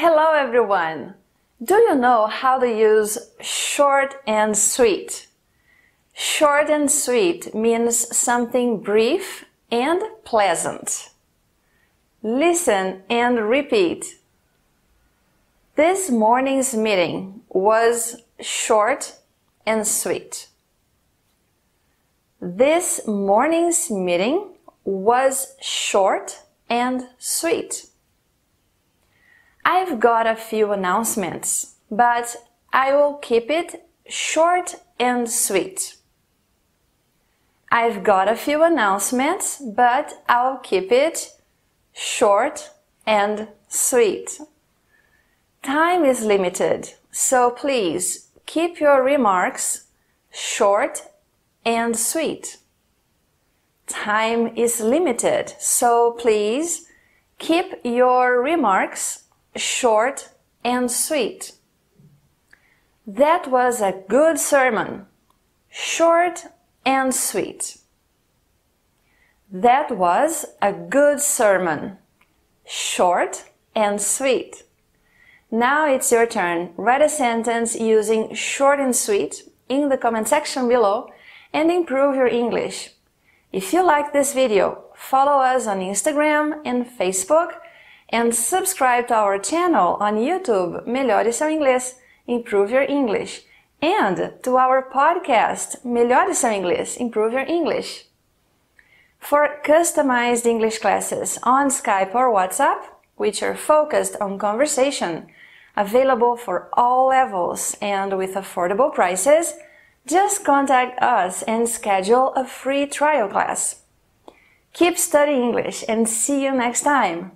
Hello everyone! Do you know how to use short and sweet? Short and sweet means something brief and pleasant. Listen and repeat. This morning's meeting was short and sweet. This morning's meeting was short and sweet. I've got a few announcements, but I will keep it short and sweet. I've got a few announcements, but I'll keep it short and sweet. Time is limited, so please keep your remarks short and sweet. Time is limited, so please keep your remarks short, and sweet. That was a good sermon. Short and sweet. That was a good sermon. Short and sweet. Now it's your turn. Write a sentence using short and sweet in the comment section below and improve your English. If you like this video, follow us on Instagram and Facebook and subscribe to our channel on YouTube, Melhore Seu Inglês, Improve Your English, and to our podcast, Melhore Seu Inglês, Improve Your English. For customized English classes on Skype or WhatsApp, which are focused on conversation, available for all levels and with affordable prices, just contact us and schedule a free trial class. Keep studying English and see you next time!